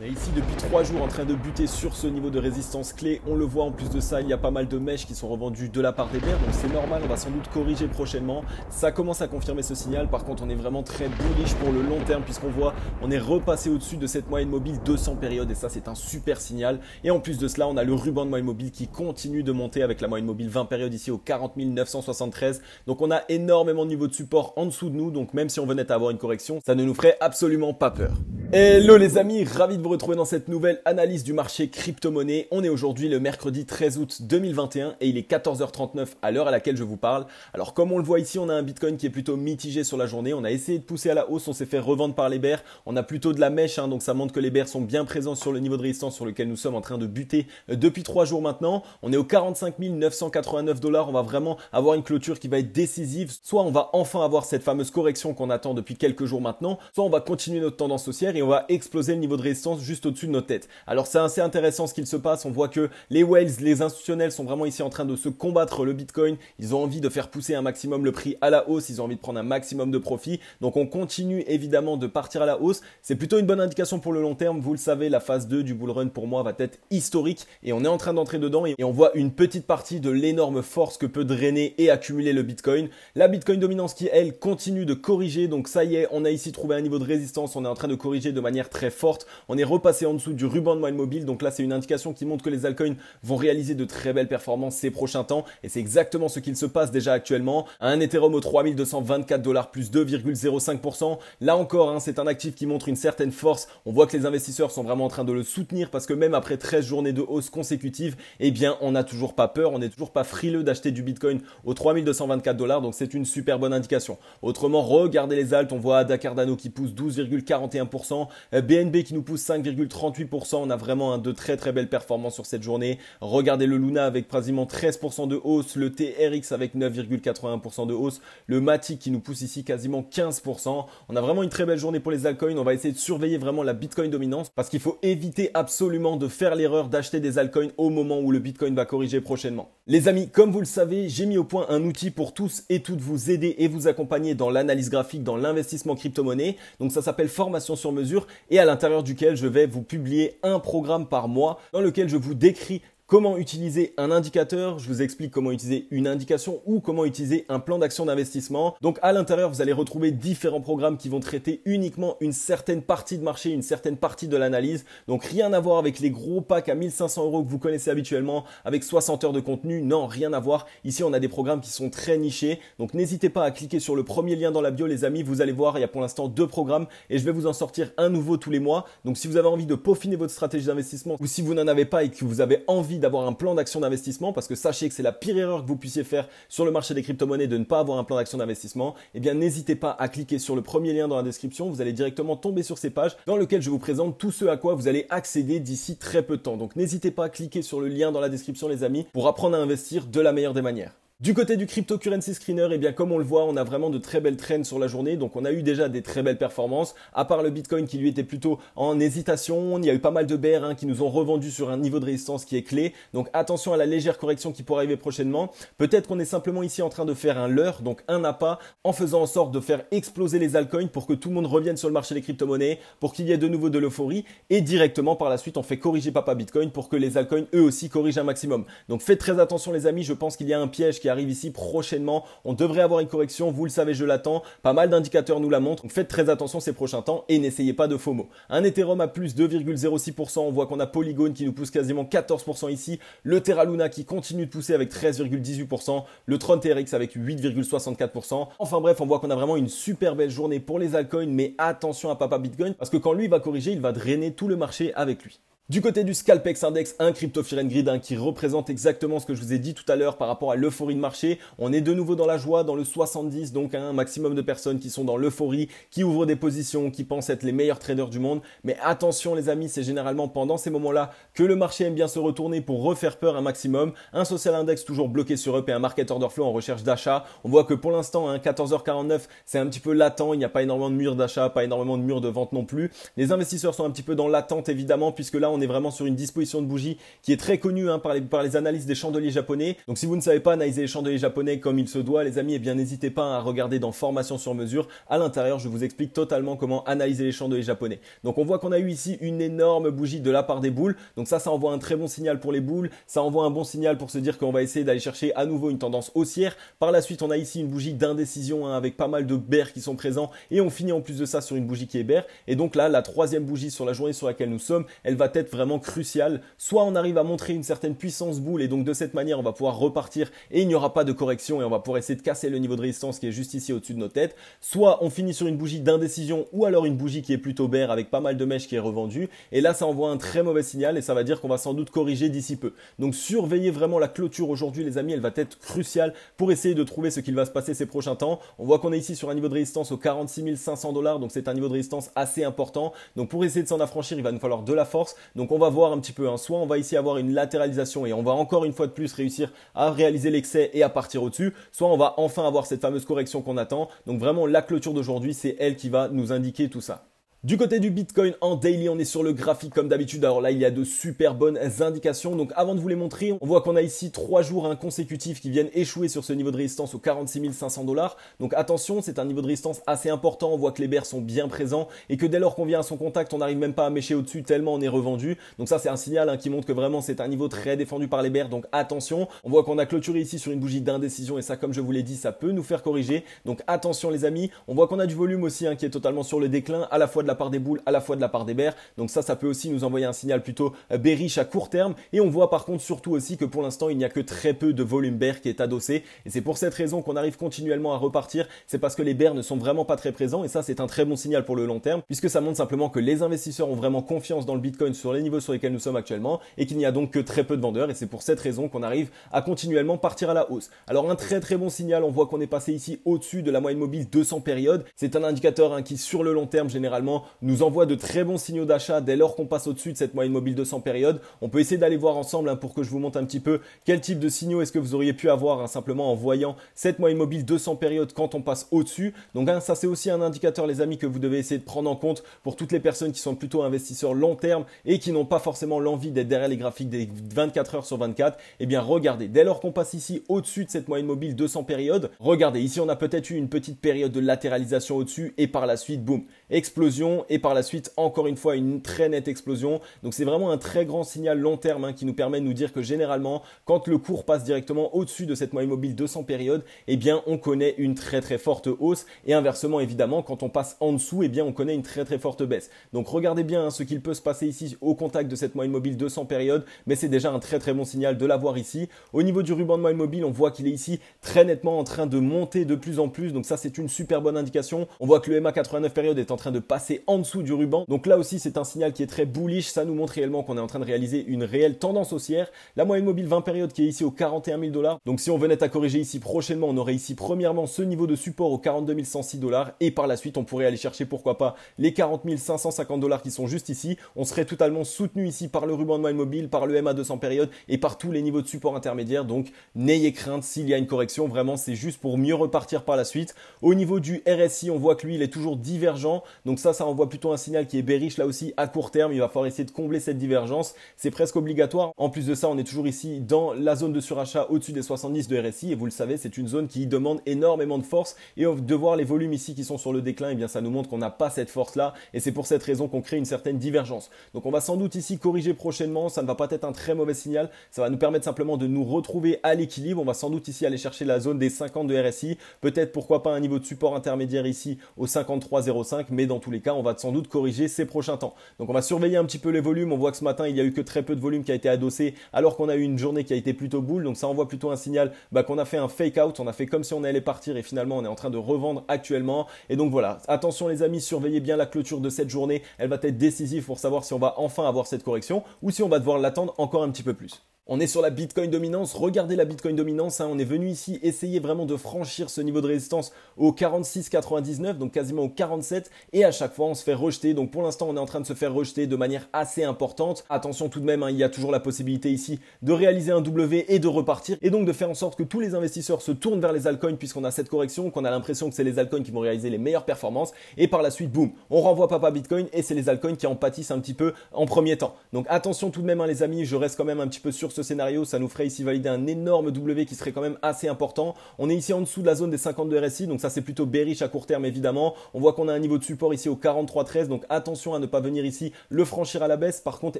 On est ici depuis 3 jours en train de buter sur ce niveau de résistance clé. On le voit en plus de ça, il y a pas mal de mèches qui sont revendues de la part des bears Donc c'est normal, on va sans doute corriger prochainement. Ça commence à confirmer ce signal. Par contre, on est vraiment très bullish pour le long terme puisqu'on voit, on est repassé au-dessus de cette moyenne mobile 200 périodes. Et ça, c'est un super signal. Et en plus de cela, on a le ruban de moyenne mobile qui continue de monter avec la moyenne mobile 20 périodes ici au 40 973. Donc on a énormément de niveaux de support en dessous de nous. Donc même si on venait à avoir une correction, ça ne nous ferait absolument pas peur. Hello les amis, ravi de vous retrouver dans cette nouvelle analyse du marché crypto-monnaie. On est aujourd'hui le mercredi 13 août 2021 et il est 14h39 à l'heure à laquelle je vous parle. Alors comme on le voit ici, on a un Bitcoin qui est plutôt mitigé sur la journée. On a essayé de pousser à la hausse, on s'est fait revendre par les bears. On a plutôt de la mèche, hein, donc ça montre que les bears sont bien présents sur le niveau de résistance sur lequel nous sommes en train de buter euh, depuis trois jours maintenant. On est aux 45 989 dollars. On va vraiment avoir une clôture qui va être décisive. Soit on va enfin avoir cette fameuse correction qu'on attend depuis quelques jours maintenant, soit on va continuer notre tendance haussière on va exploser le niveau de résistance juste au-dessus de notre tête. Alors c'est assez intéressant ce qu'il se passe, on voit que les whales, les institutionnels sont vraiment ici en train de se combattre le Bitcoin, ils ont envie de faire pousser un maximum le prix à la hausse, ils ont envie de prendre un maximum de profit, donc on continue évidemment de partir à la hausse, c'est plutôt une bonne indication pour le long terme, vous le savez, la phase 2 du bull run pour moi va être historique et on est en train d'entrer dedans et on voit une petite partie de l'énorme force que peut drainer et accumuler le Bitcoin. La Bitcoin dominance qui elle continue de corriger, donc ça y est, on a ici trouvé un niveau de résistance, on est en train de corriger de manière très forte. On est repassé en dessous du ruban de moyenne mobile, donc là c'est une indication qui montre que les altcoins vont réaliser de très belles performances ces prochains temps, et c'est exactement ce qu'il se passe déjà actuellement. Un Ethereum aux 3224 dollars plus 2,05%. Là encore, hein, c'est un actif qui montre une certaine force. On voit que les investisseurs sont vraiment en train de le soutenir parce que même après 13 journées de hausse consécutive, eh bien on n'a toujours pas peur, on n'est toujours pas frileux d'acheter du Bitcoin aux 3224 dollars, donc c'est une super bonne indication. Autrement, regardez les alt on voit Ada Cardano qui pousse 12,41%. BNB euh, qui nous pousse 5,38%. On a vraiment de très très belles performances sur cette journée. Regardez le Luna avec quasiment 13% de hausse. Le TRX avec 9,81% de hausse. Le Matic qui nous pousse ici quasiment 15%. On a vraiment une très belle journée pour les altcoins. On va essayer de surveiller vraiment la Bitcoin dominance parce qu'il faut éviter absolument de faire l'erreur d'acheter des altcoins au moment où le Bitcoin va corriger prochainement. Les amis, comme vous le savez, j'ai mis au point un outil pour tous et toutes vous aider et vous accompagner dans l'analyse graphique, dans l'investissement crypto-monnaie. Donc ça s'appelle formation sur mesure et à l'intérieur duquel je vais vous publier un programme par mois dans lequel je vous décris Comment utiliser un indicateur Je vous explique comment utiliser une indication ou comment utiliser un plan d'action d'investissement. Donc à l'intérieur, vous allez retrouver différents programmes qui vont traiter uniquement une certaine partie de marché, une certaine partie de l'analyse. Donc rien à voir avec les gros packs à 1500 euros que vous connaissez habituellement, avec 60 heures de contenu. Non, rien à voir. Ici, on a des programmes qui sont très nichés. Donc n'hésitez pas à cliquer sur le premier lien dans la bio, les amis. Vous allez voir, il y a pour l'instant deux programmes et je vais vous en sortir un nouveau tous les mois. Donc si vous avez envie de peaufiner votre stratégie d'investissement ou si vous n'en avez pas et que vous avez envie d'avoir un plan d'action d'investissement parce que sachez que c'est la pire erreur que vous puissiez faire sur le marché des crypto-monnaies de ne pas avoir un plan d'action d'investissement, eh bien n'hésitez pas à cliquer sur le premier lien dans la description, vous allez directement tomber sur ces pages dans lesquelles je vous présente tout ce à quoi vous allez accéder d'ici très peu de temps. Donc n'hésitez pas à cliquer sur le lien dans la description les amis pour apprendre à investir de la meilleure des manières. Du côté du cryptocurrency screener, et eh bien comme on le voit, on a vraiment de très belles traînes sur la journée, donc on a eu déjà des très belles performances, à part le Bitcoin qui lui était plutôt en hésitation, il y a eu pas mal de BR hein, qui nous ont revendu sur un niveau de résistance qui est clé, donc attention à la légère correction qui pourrait arriver prochainement, peut-être qu'on est simplement ici en train de faire un leurre, donc un appât, en faisant en sorte de faire exploser les altcoins pour que tout le monde revienne sur le marché des crypto-monnaies, pour qu'il y ait de nouveau de l'euphorie, et directement par la suite on fait corriger papa Bitcoin pour que les altcoins eux aussi corrigent un maximum. Donc faites très attention les amis, je pense qu'il y a un piège qui arrive ici prochainement. On devrait avoir une correction, vous le savez, je l'attends. Pas mal d'indicateurs nous la montrent. Donc faites très attention ces prochains temps et n'essayez pas de FOMO. Un Ethereum à plus 2,06%. On voit qu'on a Polygon qui nous pousse quasiment 14% ici. Le Terra Luna qui continue de pousser avec 13,18%. Le Tron TRX avec 8,64%. Enfin bref, on voit qu'on a vraiment une super belle journée pour les altcoins, mais attention à Papa Bitcoin parce que quand lui va corriger, il va drainer tout le marché avec lui. Du côté du Scalpex Index, un crypto and hein, qui représente exactement ce que je vous ai dit tout à l'heure par rapport à l'euphorie de marché. On est de nouveau dans la joie, dans le 70, donc hein, un maximum de personnes qui sont dans l'euphorie, qui ouvrent des positions, qui pensent être les meilleurs traders du monde. Mais attention les amis, c'est généralement pendant ces moments-là que le marché aime bien se retourner pour refaire peur un maximum. Un social index toujours bloqué sur up et un market order flow en recherche d'achat. On voit que pour l'instant, à hein, 14h49, c'est un petit peu latent, il n'y a pas énormément de murs d'achat, pas énormément de murs de vente non plus. Les investisseurs sont un petit peu dans l'attente évidemment, puisque là on on est vraiment sur une disposition de bougie qui est très connue hein, par, les, par analyses des chandeliers japonais. Donc si vous ne savez pas analyser les chandeliers japonais comme il se doit, les amis, et eh bien n'hésitez pas hein, à regarder dans Formation sur mesure. À l'intérieur, je vous explique totalement comment analyser les chandeliers japonais. Donc on voit qu'on a eu ici une énorme bougie de la part des boules. Donc ça, ça envoie un très bon signal pour les boules. Ça envoie un bon signal pour se dire qu'on va essayer d'aller chercher à nouveau une tendance haussière. Par la suite, on a ici une bougie d'indécision hein, avec pas mal de bears qui sont présents. Et on finit en plus de ça sur une bougie qui est bear. Et donc là, la troisième bougie sur la journée sur laquelle nous sommes, elle va être vraiment crucial. Soit on arrive à montrer une certaine puissance boule et donc de cette manière on va pouvoir repartir et il n'y aura pas de correction et on va pouvoir essayer de casser le niveau de résistance qui est juste ici au-dessus de nos têtes. Soit on finit sur une bougie d'indécision ou alors une bougie qui est plutôt baire avec pas mal de mèches qui est revendue et là ça envoie un très mauvais signal et ça va dire qu'on va sans doute corriger d'ici peu. Donc surveillez vraiment la clôture aujourd'hui les amis, elle va être cruciale pour essayer de trouver ce qu'il va se passer ces prochains temps. On voit qu'on est ici sur un niveau de résistance aux 46 500 dollars donc c'est un niveau de résistance assez important. Donc pour essayer de s'en affranchir, il va nous falloir de la force. Donc on va voir un petit peu, hein. soit on va ici avoir une latéralisation et on va encore une fois de plus réussir à réaliser l'excès et à partir au-dessus, soit on va enfin avoir cette fameuse correction qu'on attend. Donc vraiment la clôture d'aujourd'hui, c'est elle qui va nous indiquer tout ça. Du côté du Bitcoin en daily, on est sur le graphique comme d'habitude. Alors là, il y a de super bonnes indications. Donc avant de vous les montrer, on voit qu'on a ici trois jours hein, consécutifs qui viennent échouer sur ce niveau de résistance aux 46 500 dollars. Donc attention, c'est un niveau de résistance assez important. On voit que les bears sont bien présents et que dès lors qu'on vient à son contact, on n'arrive même pas à mécher au-dessus tellement on est revendu. Donc ça, c'est un signal hein, qui montre que vraiment c'est un niveau très défendu par les bears. Donc attention, on voit qu'on a clôturé ici sur une bougie d'indécision et ça, comme je vous l'ai dit, ça peut nous faire corriger. Donc attention les amis, on voit qu'on a du volume aussi hein, qui est totalement sur le déclin à la fois de la part des boules, à la fois de la part des bears. Donc ça, ça peut aussi nous envoyer un signal plutôt bearish à court terme. Et on voit par contre surtout aussi que pour l'instant, il n'y a que très peu de volume bear qui est adossé. Et c'est pour cette raison qu'on arrive continuellement à repartir. C'est parce que les bears ne sont vraiment pas très présents. Et ça, c'est un très bon signal pour le long terme, puisque ça montre simplement que les investisseurs ont vraiment confiance dans le Bitcoin sur les niveaux sur lesquels nous sommes actuellement et qu'il n'y a donc que très peu de vendeurs. Et c'est pour cette raison qu'on arrive à continuellement partir à la hausse. Alors un très très bon signal, on voit qu'on est passé ici au-dessus de la moyenne mobile 200 périodes. C'est un indicateur hein, qui sur le long terme généralement nous envoie de très bons signaux d'achat dès lors qu'on passe au-dessus de cette moyenne mobile 200 périodes. On peut essayer d'aller voir ensemble hein, pour que je vous montre un petit peu quel type de signaux est-ce que vous auriez pu avoir hein, simplement en voyant cette moyenne mobile 200 périodes quand on passe au-dessus. Donc hein, ça c'est aussi un indicateur les amis que vous devez essayer de prendre en compte pour toutes les personnes qui sont plutôt investisseurs long terme et qui n'ont pas forcément l'envie d'être derrière les graphiques des 24 heures sur 24. Eh bien regardez, dès lors qu'on passe ici au-dessus de cette moyenne mobile 200 périodes, regardez, ici on a peut-être eu une petite période de latéralisation au-dessus et par la suite, boum, explosion et par la suite encore une fois une très nette explosion. Donc c'est vraiment un très grand signal long terme hein, qui nous permet de nous dire que généralement quand le cours passe directement au-dessus de cette moyenne mobile 200 période, eh bien on connaît une très très forte hausse et inversement évidemment quand on passe en dessous, eh bien on connaît une très très forte baisse. Donc regardez bien hein, ce qu'il peut se passer ici au contact de cette moyenne mobile 200 périodes. mais c'est déjà un très très bon signal de l'avoir ici. Au niveau du ruban de moyenne mobile, on voit qu'il est ici très nettement en train de monter de plus en plus, donc ça c'est une super bonne indication. On voit que le MA89 période est en train de passer en dessous du ruban. Donc là aussi, c'est un signal qui est très bullish. Ça nous montre réellement qu'on est en train de réaliser une réelle tendance haussière. La moyenne mobile 20 périodes qui est ici aux 41 000 dollars. Donc si on venait à corriger ici prochainement, on aurait ici premièrement ce niveau de support aux 42 106 dollars et par la suite, on pourrait aller chercher pourquoi pas les 40 550 dollars qui sont juste ici. On serait totalement soutenu ici par le ruban de moyenne mobile, par le MA 200 périodes et par tous les niveaux de support intermédiaire. Donc n'ayez crainte s'il y a une correction. Vraiment, c'est juste pour mieux repartir par la suite. Au niveau du RSI, on voit que lui, il est toujours divergent. Donc ça, ça envoie plutôt un signal qui est bearish là aussi à court terme. Il va falloir essayer de combler cette divergence. C'est presque obligatoire. En plus de ça, on est toujours ici dans la zone de surachat au-dessus des 70 de RSI. Et vous le savez, c'est une zone qui demande énormément de force. Et de voir les volumes ici qui sont sur le déclin, et eh bien ça nous montre qu'on n'a pas cette force là. Et c'est pour cette raison qu'on crée une certaine divergence. Donc on va sans doute ici corriger prochainement. Ça ne va pas être un très mauvais signal. Ça va nous permettre simplement de nous retrouver à l'équilibre. On va sans doute ici aller chercher la zone des 50 de RSI. Peut-être pourquoi pas un niveau de support intermédiaire ici au 53,05 mais dans tous les cas, on va sans doute corriger ces prochains temps. Donc on va surveiller un petit peu les volumes. On voit que ce matin, il n'y a eu que très peu de volume qui a été adossé, alors qu'on a eu une journée qui a été plutôt boule. Donc ça envoie plutôt un signal bah, qu'on a fait un fake out, on a fait comme si on allait partir et finalement on est en train de revendre actuellement. Et donc voilà, attention les amis, surveillez bien la clôture de cette journée. Elle va être décisive pour savoir si on va enfin avoir cette correction ou si on va devoir l'attendre encore un petit peu plus. On est sur la Bitcoin dominance, regardez la Bitcoin dominance, hein. on est venu ici essayer vraiment de franchir ce niveau de résistance au 46,99, donc quasiment au 47, et à chaque fois on se fait rejeter, donc pour l'instant on est en train de se faire rejeter de manière assez importante. Attention tout de même, hein, il y a toujours la possibilité ici de réaliser un W et de repartir, et donc de faire en sorte que tous les investisseurs se tournent vers les altcoins puisqu'on a cette correction, qu'on a l'impression que c'est les altcoins qui vont réaliser les meilleures performances, et par la suite, boum, on renvoie papa Bitcoin, et c'est les altcoins qui en pâtissent un petit peu en premier temps. Donc attention tout de même hein, les amis, je reste quand même un petit peu sur ce scénario, ça nous ferait ici valider un énorme W qui serait quand même assez important. On est ici en dessous de la zone des 50 de RSI, donc ça c'est plutôt bearish à court terme évidemment. On voit qu'on a un niveau de support ici au 43.13, donc attention à ne pas venir ici le franchir à la baisse. Par contre,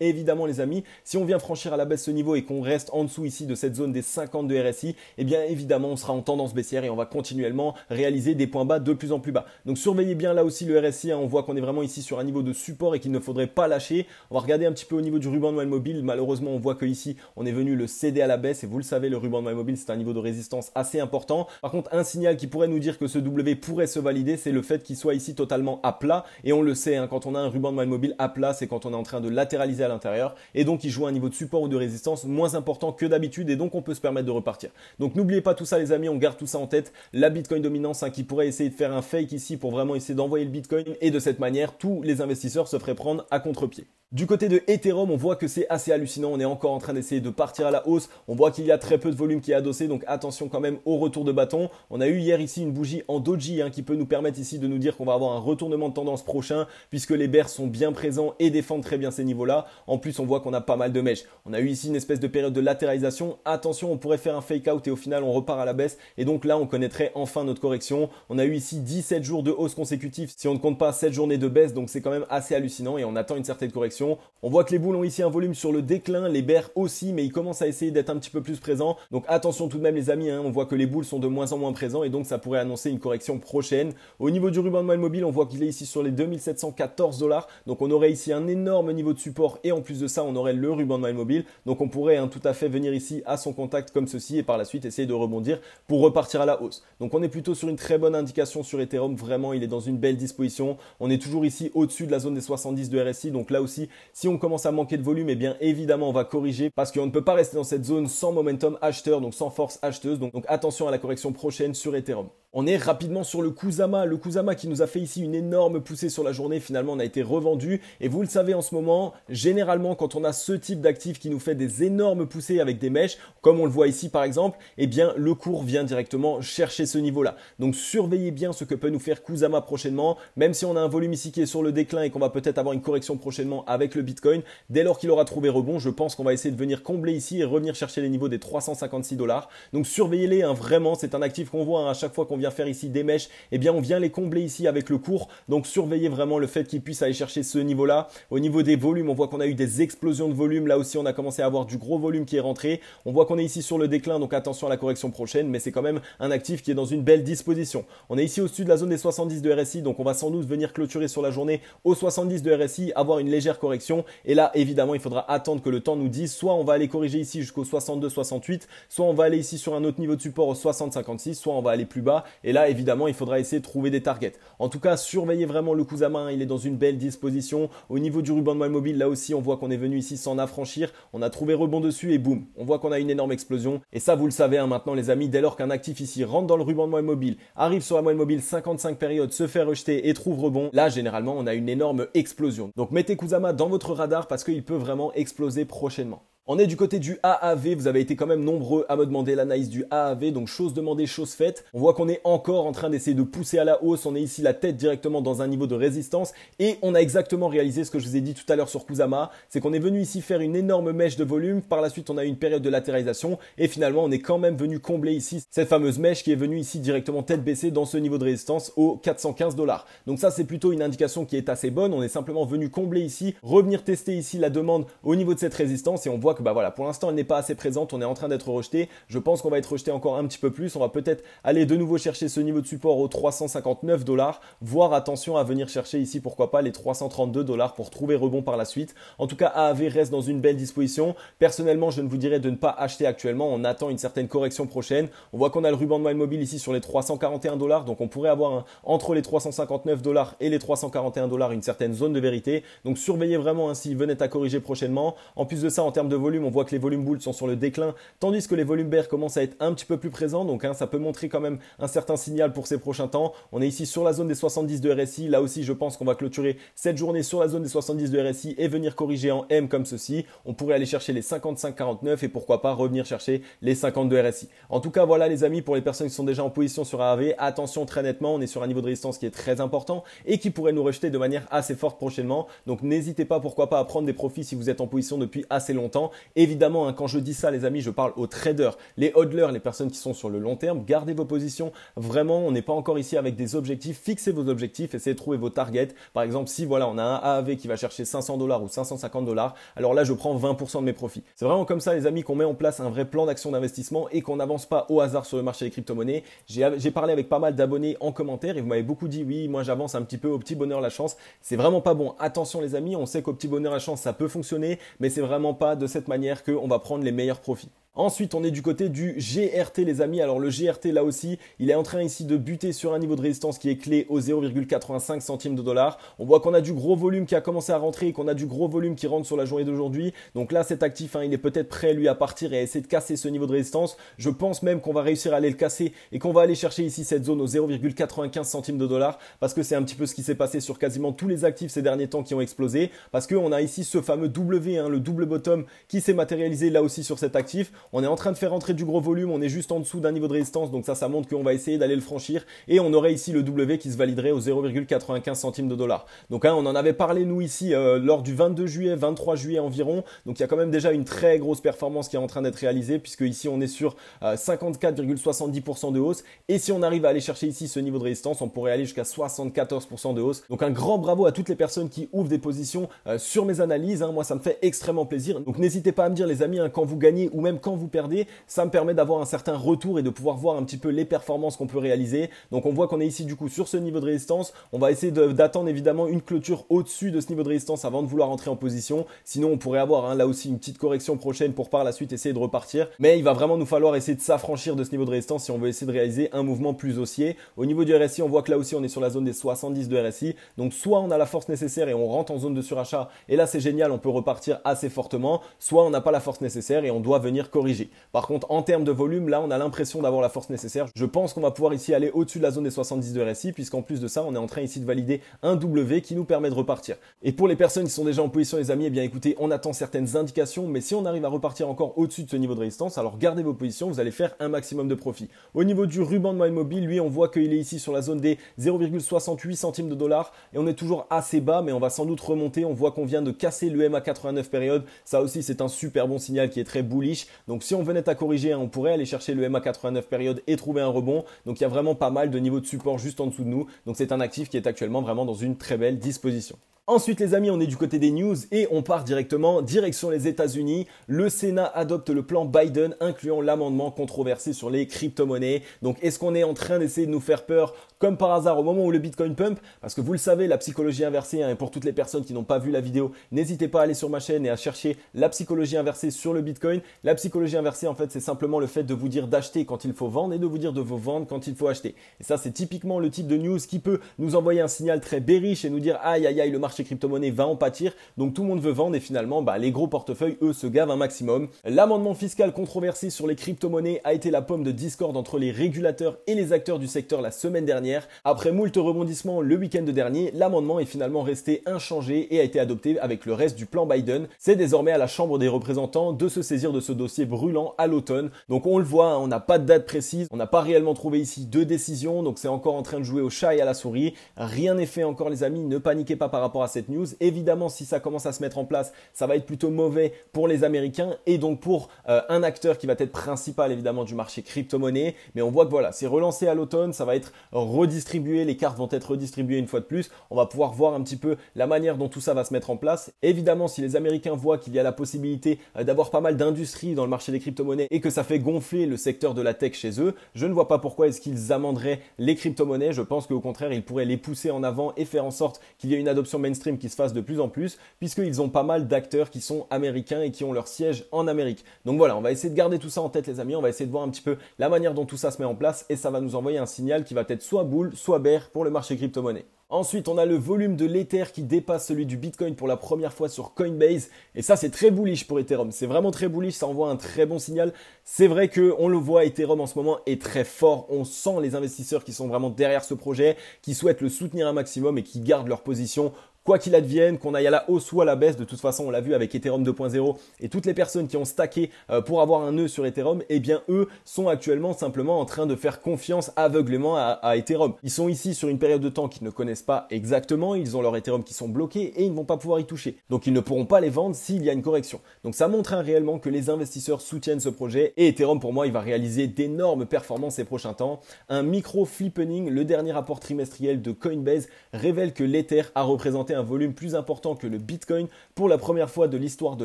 évidemment les amis, si on vient franchir à la baisse ce niveau et qu'on reste en dessous ici de cette zone des 50 de RSI, eh bien évidemment on sera en tendance baissière et on va continuellement réaliser des points bas de plus en plus bas. Donc surveillez bien là aussi le RSI, hein. on voit qu'on est vraiment ici sur un niveau de support et qu'il ne faudrait pas lâcher. On va regarder un petit peu au niveau du ruban Noël mobile, malheureusement on voit que ici on est venu le céder à la baisse et vous le savez, le ruban de mobile c'est un niveau de résistance assez important. Par contre, un signal qui pourrait nous dire que ce W pourrait se valider, c'est le fait qu'il soit ici totalement à plat. Et on le sait, hein, quand on a un ruban de mobile à plat, c'est quand on est en train de latéraliser à l'intérieur. Et donc, il joue un niveau de support ou de résistance moins important que d'habitude. Et donc, on peut se permettre de repartir. Donc, n'oubliez pas tout ça, les amis. On garde tout ça en tête. La Bitcoin dominance hein, qui pourrait essayer de faire un fake ici pour vraiment essayer d'envoyer le Bitcoin. Et de cette manière, tous les investisseurs se feraient prendre à contre-pied. Du côté de Ethereum, on voit que c'est assez hallucinant. On est encore en train d'essayer de partir à la hausse. On voit qu'il y a très peu de volume qui est adossé, donc attention quand même au retour de bâton. On a eu hier ici une bougie en doji hein, qui peut nous permettre ici de nous dire qu'on va avoir un retournement de tendance prochain, puisque les bears sont bien présents et défendent très bien ces niveaux-là. En plus, on voit qu'on a pas mal de mèches. On a eu ici une espèce de période de latéralisation. Attention, on pourrait faire un fake out et au final on repart à la baisse. Et donc là, on connaîtrait enfin notre correction. On a eu ici 17 jours de hausse consécutive si on ne compte pas 7 journées de baisse, donc c'est quand même assez hallucinant et on attend une certaine correction. On voit que les boules ont ici un volume sur le déclin, les bears aussi, mais ils commencent à essayer d'être un petit peu plus présents. Donc attention tout de même les amis, hein. on voit que les boules sont de moins en moins présents et donc ça pourrait annoncer une correction prochaine. Au niveau du ruban de moelle mobile, on voit qu'il est ici sur les 2714 dollars. Donc on aurait ici un énorme niveau de support et en plus de ça, on aurait le ruban de moelle mobile. Donc on pourrait hein, tout à fait venir ici à son contact comme ceci et par la suite essayer de rebondir pour repartir à la hausse. Donc on est plutôt sur une très bonne indication sur Ethereum. Vraiment, il est dans une belle disposition. On est toujours ici au-dessus de la zone des 70 de RSI. Donc là aussi, si on commence à manquer de volume, eh bien évidemment on va corriger parce qu'on ne peut pas rester dans cette zone sans momentum acheteur, donc sans force acheteuse. donc attention à la correction prochaine sur Ethereum. On est rapidement sur le Kusama, le Kusama qui nous a fait ici une énorme poussée sur la journée, finalement on a été revendu et vous le savez en ce moment, généralement quand on a ce type d'actif qui nous fait des énormes poussées avec des mèches, comme on le voit ici par exemple, eh bien le cours vient directement chercher ce niveau-là. Donc surveillez bien ce que peut nous faire Kusama prochainement, même si on a un volume ici qui est sur le déclin et qu'on va peut-être avoir une correction prochainement avec le Bitcoin, dès lors qu'il aura trouvé rebond, je pense qu'on va essayer de venir combler ici et revenir chercher les niveaux des 356 dollars. Donc surveillez-les hein, vraiment, c'est un actif qu'on voit hein, à chaque fois qu'on vient faire ici des mèches, et eh bien on vient les combler ici avec le cours. Donc surveillez vraiment le fait qu'ils puissent aller chercher ce niveau-là. Au niveau des volumes, on voit qu'on a eu des explosions de volume. Là aussi, on a commencé à avoir du gros volume qui est rentré. On voit qu'on est ici sur le déclin, donc attention à la correction prochaine, mais c'est quand même un actif qui est dans une belle disposition. On est ici au-dessus de la zone des 70 de RSI, donc on va sans doute venir clôturer sur la journée au 70 de RSI, avoir une légère correction. Et là, évidemment, il faudra attendre que le temps nous dise, soit on va aller corriger ici jusqu'au 62-68, soit on va aller ici sur un autre niveau de support au 60-56, soit on va aller plus bas. Et là, évidemment, il faudra essayer de trouver des targets. En tout cas, surveillez vraiment le Kusama. Hein, il est dans une belle disposition. Au niveau du ruban de moelle mobile, là aussi, on voit qu'on est venu ici s'en affranchir. On a trouvé rebond dessus et boum, on voit qu'on a une énorme explosion. Et ça, vous le savez hein, maintenant, les amis, dès lors qu'un actif ici rentre dans le ruban de moelle mobile, arrive sur la moelle mobile 55 périodes, se fait rejeter et trouve rebond, là, généralement, on a une énorme explosion. Donc mettez Kusama dans votre radar parce qu'il peut vraiment exploser prochainement. On est du côté du AAV, vous avez été quand même nombreux à me demander l'analyse du AAV, donc chose demandée, chose faite. On voit qu'on est encore en train d'essayer de pousser à la hausse, on est ici la tête directement dans un niveau de résistance, et on a exactement réalisé ce que je vous ai dit tout à l'heure sur Kusama, c'est qu'on est venu ici faire une énorme mèche de volume, par la suite on a eu une période de latéralisation, et finalement on est quand même venu combler ici cette fameuse mèche qui est venue ici directement tête baissée dans ce niveau de résistance aux 415 dollars. Donc ça c'est plutôt une indication qui est assez bonne, on est simplement venu combler ici, revenir tester ici la demande au niveau de cette résistance, et on voit bah, voilà, pour l'instant, elle n'est pas assez présente, on est en train d'être rejeté. Je pense qu'on va être rejeté encore un petit peu plus. On va peut-être aller de nouveau chercher ce niveau de support aux 359 dollars, voire attention à venir chercher ici, pourquoi pas, les 332 dollars pour trouver rebond par la suite. En tout cas, AAV reste dans une belle disposition. Personnellement, je ne vous dirais de ne pas acheter actuellement. On attend une certaine correction prochaine. On voit qu'on a le ruban de moyenne Mobile ici sur les 341 dollars, donc on pourrait avoir entre les 359 dollars et les 341 dollars une certaine zone de vérité. Donc surveillez vraiment ainsi, hein, venez à corriger prochainement. En plus de ça, en termes de on voit que les volumes boules sont sur le déclin, tandis que les volumes bears commencent à être un petit peu plus présents, donc hein, ça peut montrer quand même un certain signal pour ces prochains temps. On est ici sur la zone des 70 de RSI, là aussi je pense qu'on va clôturer cette journée sur la zone des 70 de RSI et venir corriger en M comme ceci. On pourrait aller chercher les 55, 49. et pourquoi pas revenir chercher les 52 RSI. En tout cas, voilà les amis, pour les personnes qui sont déjà en position sur AAV, attention très nettement, on est sur un niveau de résistance qui est très important et qui pourrait nous rejeter de manière assez forte prochainement. Donc n'hésitez pas, pourquoi pas, à prendre des profits si vous êtes en position depuis assez longtemps. Évidemment, hein, quand je dis ça, les amis, je parle aux traders, les hodlers, les personnes qui sont sur le long terme. Gardez vos positions. Vraiment, on n'est pas encore ici avec des objectifs. Fixez vos objectifs, essayez de trouver vos targets. Par exemple, si voilà, on a un AAV qui va chercher 500 dollars ou 550 dollars, alors là, je prends 20% de mes profits. C'est vraiment comme ça, les amis, qu'on met en place un vrai plan d'action d'investissement et qu'on n'avance pas au hasard sur le marché des crypto-monnaies. J'ai parlé avec pas mal d'abonnés en commentaire et vous m'avez beaucoup dit oui, moi j'avance un petit peu au petit bonheur la chance. C'est vraiment pas bon. Attention les amis, on sait qu'au petit bonheur la chance ça peut fonctionner, mais c'est vraiment pas de cette manière qu'on va prendre les meilleurs profits. Ensuite, on est du côté du GRT, les amis. Alors, le GRT, là aussi, il est en train ici de buter sur un niveau de résistance qui est clé au 0,85 centimes de dollar. On voit qu'on a du gros volume qui a commencé à rentrer et qu'on a du gros volume qui rentre sur la journée d'aujourd'hui. Donc là, cet actif, hein, il est peut-être prêt, lui, à partir et à essayer de casser ce niveau de résistance. Je pense même qu'on va réussir à aller le casser et qu'on va aller chercher ici cette zone au 0,95 centimes de dollar parce que c'est un petit peu ce qui s'est passé sur quasiment tous les actifs ces derniers temps qui ont explosé parce qu'on a ici ce fameux W, hein, le double bottom qui s'est matérialisé là aussi sur cet actif. On est en train de faire entrer du gros volume, on est juste en dessous d'un niveau de résistance, donc ça, ça montre qu'on va essayer d'aller le franchir. Et on aurait ici le W qui se validerait au 0,95 centimes de dollar. Donc hein, on en avait parlé, nous, ici, euh, lors du 22 juillet, 23 juillet environ. Donc il y a quand même déjà une très grosse performance qui est en train d'être réalisée, puisque ici, on est sur 54,70% euh, de hausse. Et si on arrive à aller chercher ici ce niveau de résistance, on pourrait aller jusqu'à 74% de hausse. Donc un grand bravo à toutes les personnes qui ouvrent des positions euh, sur mes analyses. Hein. Moi, ça me fait extrêmement plaisir. Donc n'hésitez pas à me dire, les amis, hein, quand vous gagnez ou même quand vous perdez, ça me permet d'avoir un certain retour et de pouvoir voir un petit peu les performances qu'on peut réaliser. Donc on voit qu'on est ici du coup sur ce niveau de résistance. On va essayer d'attendre évidemment une clôture au-dessus de ce niveau de résistance avant de vouloir entrer en position. Sinon on pourrait avoir hein, là aussi une petite correction prochaine pour par la suite essayer de repartir. Mais il va vraiment nous falloir essayer de s'affranchir de ce niveau de résistance si on veut essayer de réaliser un mouvement plus haussier. Au niveau du RSI, on voit que là aussi on est sur la zone des 70 de RSI. Donc soit on a la force nécessaire et on rentre en zone de surachat et là c'est génial, on peut repartir assez fortement, soit on n'a pas la force nécessaire et on doit venir corriger par contre, en termes de volume, là, on a l'impression d'avoir la force nécessaire. Je pense qu'on va pouvoir ici aller au-dessus de la zone des 70 de RSI, puisqu'en plus de ça, on est en train ici de valider un W qui nous permet de repartir. Et pour les personnes qui sont déjà en position, les amis, eh bien écoutez, on attend certaines indications, mais si on arrive à repartir encore au-dessus de ce niveau de résistance, alors gardez vos positions, vous allez faire un maximum de profit. Au niveau du ruban de mobile, lui, on voit qu'il est ici sur la zone des 0,68 centimes de dollars, et on est toujours assez bas, mais on va sans doute remonter. On voit qu'on vient de casser le MA89 période. Ça aussi, c'est un super bon signal qui est très bullish. Donc si on venait à corriger, on pourrait aller chercher le MA89 période et trouver un rebond. Donc il y a vraiment pas mal de niveaux de support juste en dessous de nous. Donc c'est un actif qui est actuellement vraiment dans une très belle disposition. Ensuite les amis, on est du côté des news et on part directement direction les États-Unis. Le Sénat adopte le plan Biden incluant l'amendement controversé sur les crypto-monnaies. Donc est-ce qu'on est en train d'essayer de nous faire peur comme par hasard au moment où le Bitcoin pump Parce que vous le savez, la psychologie inversée, hein, et pour toutes les personnes qui n'ont pas vu la vidéo, n'hésitez pas à aller sur ma chaîne et à chercher la psychologie inversée sur le Bitcoin. La psychologie inversée en fait c'est simplement le fait de vous dire d'acheter quand il faut vendre et de vous dire de vous vendre quand il faut acheter. Et ça c'est typiquement le type de news qui peut nous envoyer un signal très bériche et nous dire aïe aïe aïe le marché les crypto-monnaie va en pâtir. Donc tout le monde veut vendre et finalement, bah, les gros portefeuilles, eux, se gavent un maximum. L'amendement fiscal controversé sur les crypto-monnaies a été la pomme de discorde entre les régulateurs et les acteurs du secteur la semaine dernière. Après moult rebondissements le week-end dernier, l'amendement est finalement resté inchangé et a été adopté avec le reste du plan Biden. C'est désormais à la Chambre des représentants de se saisir de ce dossier brûlant à l'automne. Donc on le voit, hein, on n'a pas de date précise, on n'a pas réellement trouvé ici de décision, donc c'est encore en train de jouer au chat et à la souris. Rien n'est fait encore les amis, ne paniquez pas par rapport à cette news. Évidemment, si ça commence à se mettre en place, ça va être plutôt mauvais pour les Américains et donc pour euh, un acteur qui va être principal évidemment du marché crypto-monnaie. Mais on voit que voilà, c'est relancé à l'automne, ça va être redistribué, les cartes vont être redistribuées une fois de plus. On va pouvoir voir un petit peu la manière dont tout ça va se mettre en place. Évidemment, si les Américains voient qu'il y a la possibilité euh, d'avoir pas mal d'industries dans le marché des crypto-monnaies et que ça fait gonfler le secteur de la tech chez eux, je ne vois pas pourquoi est-ce qu'ils amenderaient les crypto-monnaies. Je pense qu'au contraire, ils pourraient les pousser en avant et faire en sorte qu'il y ait une adoption mainstream stream qui se fasse de plus en plus, puisqu'ils ont pas mal d'acteurs qui sont américains et qui ont leur siège en Amérique. Donc voilà, on va essayer de garder tout ça en tête les amis, on va essayer de voir un petit peu la manière dont tout ça se met en place, et ça va nous envoyer un signal qui va être soit boule, soit bear pour le marché crypto-monnaie. Ensuite, on a le volume de l'Ether qui dépasse celui du Bitcoin pour la première fois sur Coinbase. Et ça, c'est très bullish pour Ethereum. C'est vraiment très bullish, ça envoie un très bon signal. C'est vrai qu'on le voit, Ethereum en ce moment est très fort. On sent les investisseurs qui sont vraiment derrière ce projet, qui souhaitent le soutenir un maximum et qui gardent leur position quoi qu'il advienne, qu'on aille à la hausse ou à la baisse, de toute façon on l'a vu avec Ethereum 2.0 et toutes les personnes qui ont stacké euh, pour avoir un nœud sur Ethereum, eh bien eux sont actuellement simplement en train de faire confiance aveuglément à, Ethereum. Ils sont ici sur une période de temps qu'ils ne connaissent pas exactement, ils ont leur Ethereum qui sont bloqués et ils ne vont pas pouvoir y toucher. Donc ils ne pourront pas les vendre s'il y a une correction. Donc ça montre hein, réellement que les investisseurs soutiennent ce projet et Ethereum pour moi il va réaliser d'énormes performances ces prochains temps. Un micro flippening, le dernier rapport trimestriel de Coinbase révèle que l'Ether a représenté un volume plus important que le Bitcoin pour la première fois de l'histoire de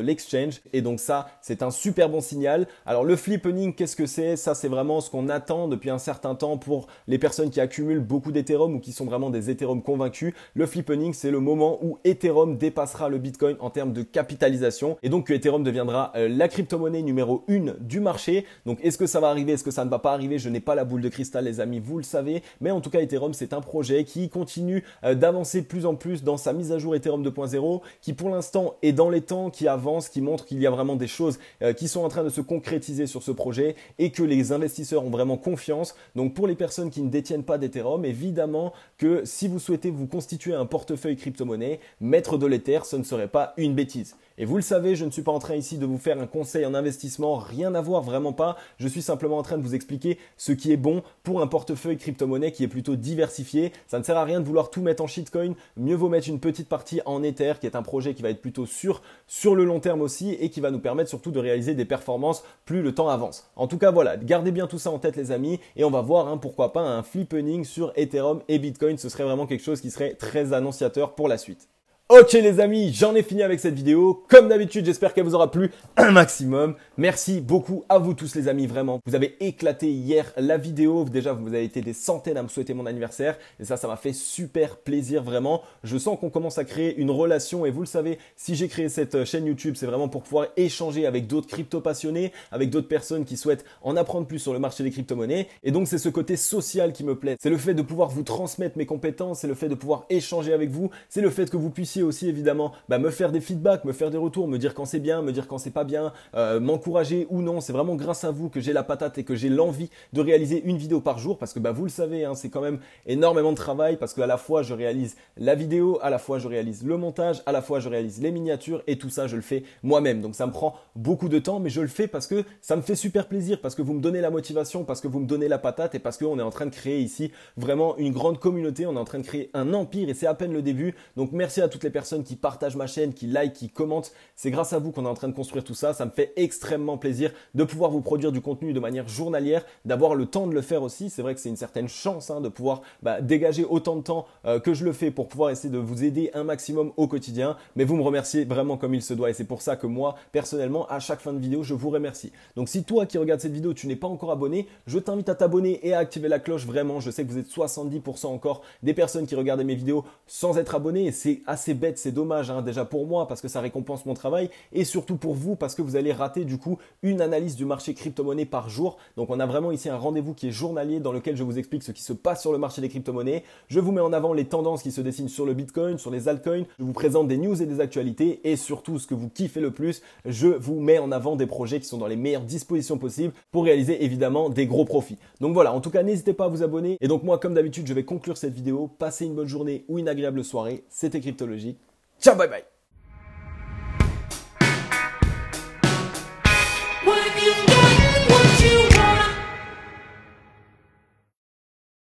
l'exchange. Et donc ça, c'est un super bon signal. Alors le flip qu'est-ce que c'est Ça, c'est vraiment ce qu'on attend depuis un certain temps pour les personnes qui accumulent beaucoup d'Ethereum ou qui sont vraiment des Ethereum convaincus. Le flip c'est le moment où Ethereum dépassera le Bitcoin en termes de capitalisation et donc Ethereum deviendra euh, la crypto-monnaie numéro 1 du marché. Donc est-ce que ça va arriver Est-ce que ça ne va pas arriver Je n'ai pas la boule de cristal, les amis, vous le savez. Mais en tout cas, Ethereum, c'est un projet qui continue euh, d'avancer de plus en plus dans sa mise à jour Ethereum 2.0 qui pour l'instant est dans les temps, qui avance, qui montre qu'il y a vraiment des choses euh, qui sont en train de se concrétiser sur ce projet et que les investisseurs ont vraiment confiance. Donc pour les personnes qui ne détiennent pas d'Ethereum, évidemment que si vous souhaitez vous constituer un portefeuille crypto-monnaie, mettre de l'Ether, ce ne serait pas une bêtise. Et vous le savez, je ne suis pas en train ici de vous faire un conseil en investissement, rien à voir, vraiment pas. Je suis simplement en train de vous expliquer ce qui est bon pour un portefeuille crypto-monnaie qui est plutôt diversifié. Ça ne sert à rien de vouloir tout mettre en shitcoin, mieux vaut mettre une petite partie en Ether, qui est un projet qui va être plutôt sûr sur le long terme aussi et qui va nous permettre surtout de réaliser des performances plus le temps avance. En tout cas, voilà, gardez bien tout ça en tête les amis et on va voir, hein, pourquoi pas, un flip sur Ethereum et Bitcoin. Ce serait vraiment quelque chose qui serait très annonciateur pour la suite. Ok les amis, j'en ai fini avec cette vidéo. Comme d'habitude, j'espère qu'elle vous aura plu un maximum. Merci beaucoup à vous tous les amis, vraiment. Vous avez éclaté hier la vidéo. Déjà, vous avez été des centaines à me souhaiter mon anniversaire. Et ça, ça m'a fait super plaisir, vraiment. Je sens qu'on commence à créer une relation. Et vous le savez, si j'ai créé cette euh, chaîne YouTube, c'est vraiment pour pouvoir échanger avec d'autres crypto-passionnés, avec d'autres personnes qui souhaitent en apprendre plus sur le marché des crypto-monnaies. Et donc, c'est ce côté social qui me plaît. C'est le fait de pouvoir vous transmettre mes compétences, c'est le fait de pouvoir échanger avec vous, c'est le fait que vous puissiez aussi évidemment bah, me faire des feedbacks, me faire des retours, me dire quand c'est bien, me dire quand c'est pas bien, euh, m'encourager ou non. C'est vraiment grâce à vous que j'ai la patate et que j'ai l'envie de réaliser une vidéo par jour parce que bah, vous le savez, hein, c'est quand même énormément de travail parce qu'à la fois je réalise la vidéo, à la fois je réalise le montage, à la fois je réalise les miniatures et tout ça je le fais moi-même. Donc ça me prend beaucoup de temps mais je le fais parce que ça me fait super plaisir, parce que vous me donnez la motivation, parce que vous me donnez la patate et parce qu'on est en train de créer ici vraiment une grande communauté, on est en train de créer un empire et c'est à peine le début. Donc merci à toutes les personnes qui partagent ma chaîne, qui like, qui commentent. C'est grâce à vous qu'on est en train de construire tout ça. Ça me fait extrêmement plaisir de pouvoir vous produire du contenu de manière journalière, d'avoir le temps de le faire aussi. C'est vrai que c'est une certaine chance hein, de pouvoir bah, dégager autant de temps euh, que je le fais pour pouvoir essayer de vous aider un maximum au quotidien. Mais vous me remerciez vraiment comme il se doit. Et c'est pour ça que moi, personnellement, à chaque fin de vidéo, je vous remercie. Donc si toi qui regardes cette vidéo, tu n'es pas encore abonné, je t'invite à t'abonner et à activer la cloche. Vraiment, je sais que vous êtes 70% encore des personnes qui regardaient mes vidéos sans être abonné. Et c'est assez bête, c'est dommage, hein, déjà pour moi parce que ça récompense mon travail et surtout pour vous parce que vous allez rater du coup une analyse du marché crypto-monnaie par jour. Donc on a vraiment ici un rendez-vous qui est journalier dans lequel je vous explique ce qui se passe sur le marché des crypto-monnaies. Je vous mets en avant les tendances qui se dessinent sur le Bitcoin, sur les altcoins. Je vous présente des news et des actualités et surtout ce que vous kiffez le plus, je vous mets en avant des projets qui sont dans les meilleures dispositions possibles pour réaliser évidemment des gros profits. Donc voilà, en tout cas n'hésitez pas à vous abonner. Et donc moi comme d'habitude je vais conclure cette vidéo. Passez une bonne journée ou une agréable soirée. C'était Cryptologie. じゃあバイバイ